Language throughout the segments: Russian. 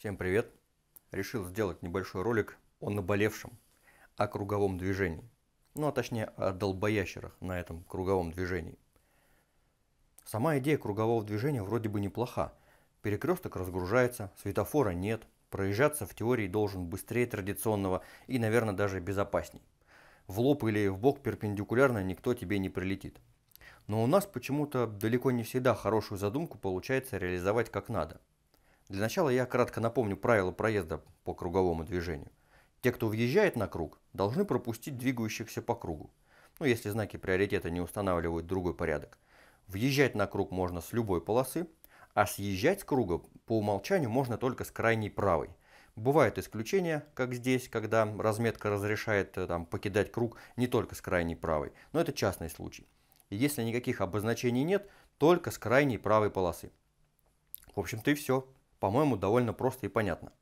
Всем привет! Решил сделать небольшой ролик о наболевшем, о круговом движении. Ну, а точнее, о долбоящерах на этом круговом движении. Сама идея кругового движения вроде бы неплоха. Перекресток разгружается, светофора нет, проезжаться в теории должен быстрее традиционного и, наверное, даже безопасней. В лоб или в бок перпендикулярно никто тебе не прилетит. Но у нас почему-то далеко не всегда хорошую задумку получается реализовать как надо – для начала я кратко напомню правила проезда по круговому движению. Те, кто въезжает на круг, должны пропустить двигающихся по кругу. Ну, если знаки приоритета не устанавливают другой порядок. Въезжать на круг можно с любой полосы, а съезжать с круга по умолчанию можно только с крайней правой. Бывают исключения, как здесь, когда разметка разрешает э, там, покидать круг не только с крайней правой, но это частный случай. И если никаких обозначений нет, только с крайней правой полосы. В общем-то и все по-моему, довольно просто и понятно.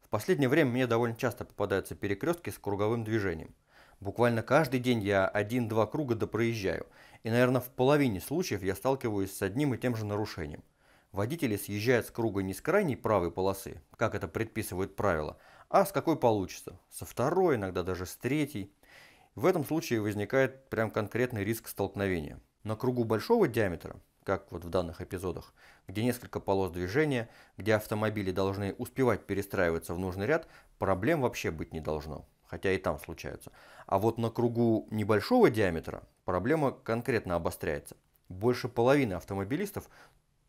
В последнее время мне довольно часто попадаются перекрестки с круговым движением. Буквально каждый день я один-два круга допроезжаю, и, наверное, в половине случаев я сталкиваюсь с одним и тем же нарушением. Водители съезжают с круга не с крайней правой полосы, как это предписывают правила, а с какой получится. Со второй, иногда даже с третьей. В этом случае возникает прям конкретный риск столкновения. На кругу большого диаметра как вот в данных эпизодах, где несколько полос движения, где автомобили должны успевать перестраиваться в нужный ряд, проблем вообще быть не должно, хотя и там случаются. А вот на кругу небольшого диаметра проблема конкретно обостряется. Больше половины автомобилистов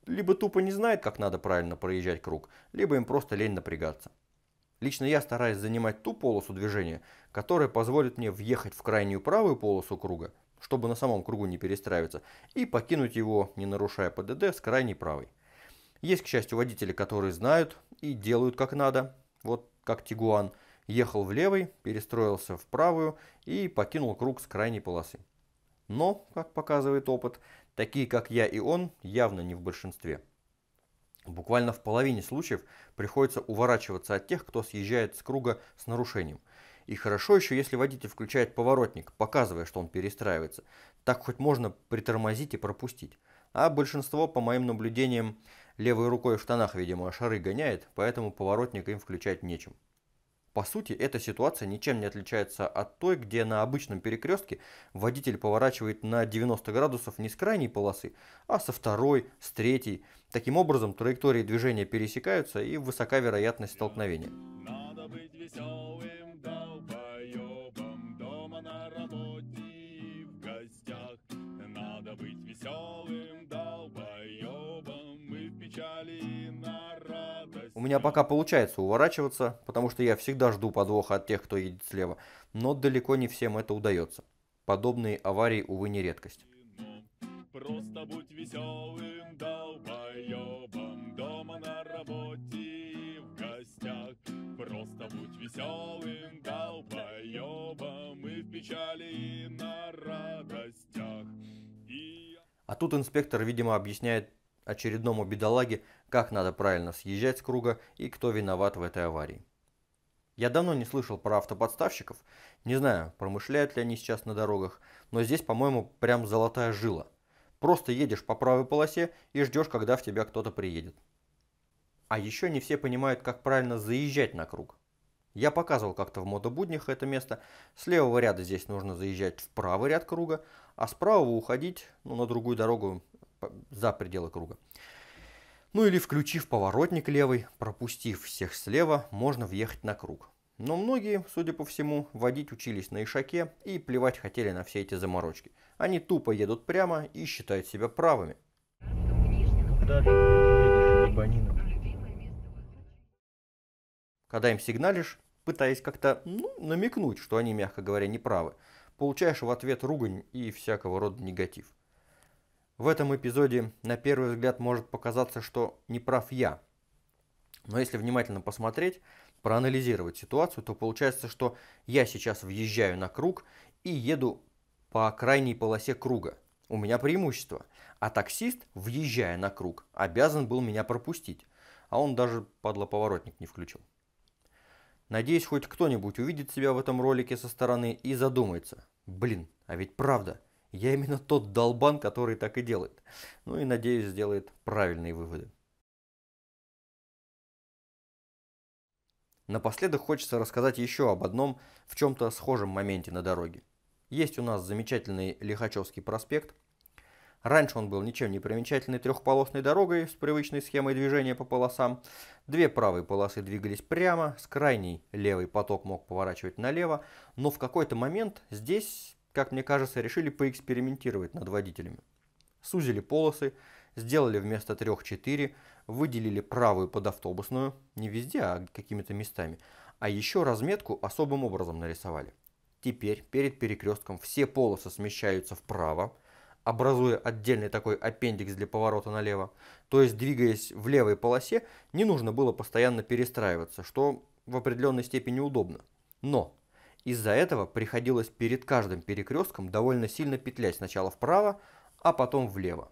либо тупо не знает, как надо правильно проезжать круг, либо им просто лень напрягаться. Лично я стараюсь занимать ту полосу движения, которая позволит мне въехать в крайнюю правую полосу круга чтобы на самом кругу не перестраиваться, и покинуть его, не нарушая ПДД, с крайней правой. Есть, к счастью, водители, которые знают и делают как надо. Вот как Тигуан ехал в левый, перестроился в правую и покинул круг с крайней полосы. Но, как показывает опыт, такие как я и он явно не в большинстве. Буквально в половине случаев приходится уворачиваться от тех, кто съезжает с круга с нарушением – и хорошо еще, если водитель включает поворотник, показывая, что он перестраивается. Так хоть можно притормозить и пропустить. А большинство, по моим наблюдениям, левой рукой в штанах, видимо, шары гоняет, поэтому поворотник им включать нечем. По сути, эта ситуация ничем не отличается от той, где на обычном перекрестке водитель поворачивает на 90 градусов не с крайней полосы, а со второй, с третьей. Таким образом, траектории движения пересекаются и высока вероятность столкновения. У меня пока получается уворачиваться, потому что я всегда жду подвоха от тех, кто едет слева, но далеко не всем это удается. Подобные аварии, увы, не редкость. Просто будь веселым долбоебом Дома на работе и в гостях Просто будь веселым долбоебом И в печали, и на радостях и... А тут инспектор, видимо, объясняет очередному бедолаге, как надо правильно съезжать с круга и кто виноват в этой аварии. Я давно не слышал про автоподставщиков, не знаю, промышляют ли они сейчас на дорогах, но здесь, по-моему, прям золотая жила. Просто едешь по правой полосе и ждешь, когда в тебя кто-то приедет. А еще не все понимают, как правильно заезжать на круг. Я показывал как-то в мотобуднях это место. С левого ряда здесь нужно заезжать в правый ряд круга, а с правого уходить ну, на другую дорогу за пределы круга. Ну или включив поворотник левый, пропустив всех слева, можно въехать на круг. Но многие, судя по всему, водить учились на ишаке и плевать хотели на все эти заморочки. Они тупо едут прямо и считают себя правыми. Когда им сигналишь, пытаясь как-то ну, намекнуть, что они, мягко говоря, неправы, получаешь в ответ ругань и всякого рода негатив. В этом эпизоде на первый взгляд может показаться, что не прав я. Но если внимательно посмотреть, проанализировать ситуацию, то получается, что я сейчас въезжаю на круг и еду по крайней полосе круга. У меня преимущество. А таксист, въезжая на круг, обязан был меня пропустить. А он даже подлоповоротник не включил. Надеюсь, хоть кто-нибудь увидит себя в этом ролике со стороны и задумается. Блин, а ведь правда – я именно тот долбан, который так и делает. Ну и, надеюсь, сделает правильные выводы. Напоследок хочется рассказать еще об одном в чем-то схожем моменте на дороге. Есть у нас замечательный Лихачевский проспект. Раньше он был ничем не примечательной трехполосной дорогой с привычной схемой движения по полосам. Две правые полосы двигались прямо, с крайней левый поток мог поворачивать налево, но в какой-то момент здесь как мне кажется, решили поэкспериментировать над водителями. Сузили полосы, сделали вместо трех четыре, выделили правую под автобусную, не везде, а какими-то местами, а еще разметку особым образом нарисовали. Теперь перед перекрестком все полосы смещаются вправо, образуя отдельный такой аппендикс для поворота налево. То есть, двигаясь в левой полосе, не нужно было постоянно перестраиваться, что в определенной степени удобно. Но из-за этого приходилось перед каждым перекрестком довольно сильно петлять сначала вправо, а потом влево.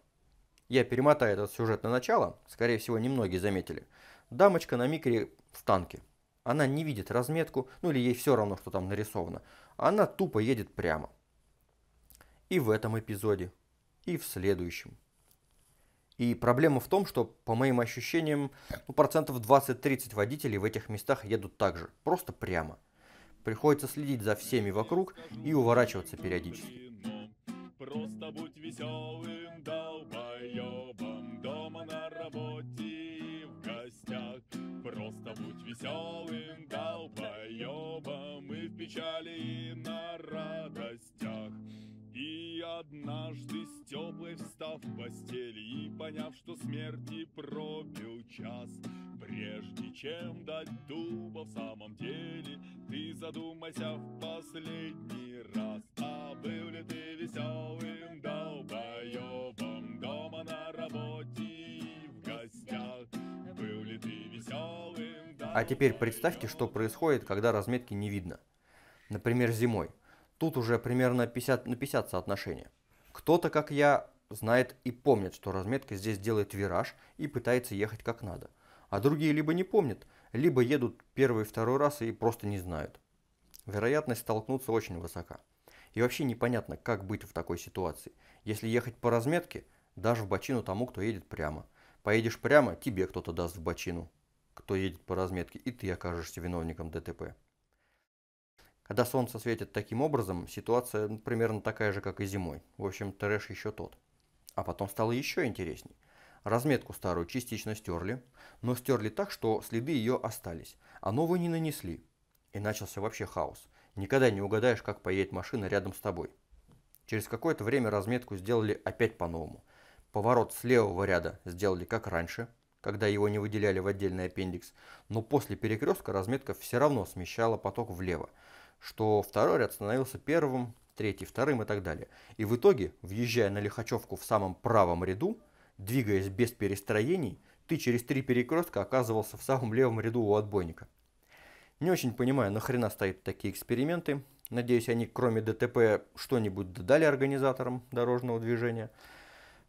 Я перемотаю этот сюжет на начало, скорее всего, немногие заметили. Дамочка на микре в танке. Она не видит разметку, ну или ей все равно, что там нарисовано. Она тупо едет прямо. И в этом эпизоде, и в следующем. И проблема в том, что, по моим ощущениям, ну, процентов 20-30 водителей в этих местах едут так же, просто прямо – Приходится следить за всеми вокруг и уворачиваться периодически. Просто будь веселым долбоебом Дома на работе и в гостях Просто будь веселым в постели И поняв, что смерти пробил час Прежде чем дать дуба в самом деле Ты задумайся в последний раз А был ли ты веселым долбоебом Дома на работе и в гостях Был ли ты веселым А теперь представьте, что происходит, когда разметки не видно Например, зимой Тут уже примерно 50 на 50 соотношение. Кто-то, как я, знает и помнит, что разметка здесь делает вираж и пытается ехать как надо. А другие либо не помнят, либо едут первый и второй раз и просто не знают. Вероятность столкнуться очень высока. И вообще непонятно, как быть в такой ситуации. Если ехать по разметке, даже в бочину тому, кто едет прямо. Поедешь прямо, тебе кто-то даст в бочину, кто едет по разметке, и ты окажешься виновником ДТП. Когда солнце светит таким образом, ситуация примерно такая же, как и зимой. В общем, трэш еще тот а потом стало еще интересней. Разметку старую частично стерли, но стерли так, что следы ее остались, а новую не нанесли. И начался вообще хаос. Никогда не угадаешь, как поедет машина рядом с тобой. Через какое-то время разметку сделали опять по-новому. Поворот с левого ряда сделали как раньше, когда его не выделяли в отдельный аппендикс, но после перекрестка разметка все равно смещала поток влево, что второй ряд становился первым, третий вторым и так далее. И в итоге, въезжая на Лихачевку в самом правом ряду, двигаясь без перестроений, ты через три перекрестка оказывался в самом левом ряду у отбойника. Не очень понимаю, нахрена стоят такие эксперименты. Надеюсь, они кроме ДТП что-нибудь додали организаторам дорожного движения.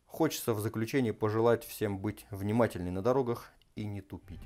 Хочется в заключении пожелать всем быть внимательней на дорогах и не тупить.